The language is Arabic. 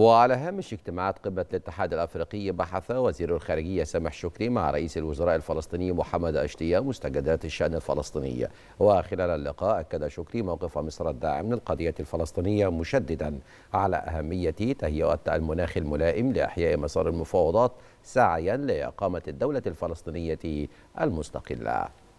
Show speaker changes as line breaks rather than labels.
وعلى هامش اجتماعات قمة الاتحاد الأفريقي بحث وزير الخارجية سامح شكري مع رئيس الوزراء الفلسطيني محمد أشتيا مستجدات الشأن الفلسطيني وخلال اللقاء أكد شكري موقف مصر الداعم للقضية الفلسطينية مشددا على أهمية تهيئة المناخ الملائم لإحياء مسار المفاوضات سعيا لإقامة الدولة الفلسطينية المستقلة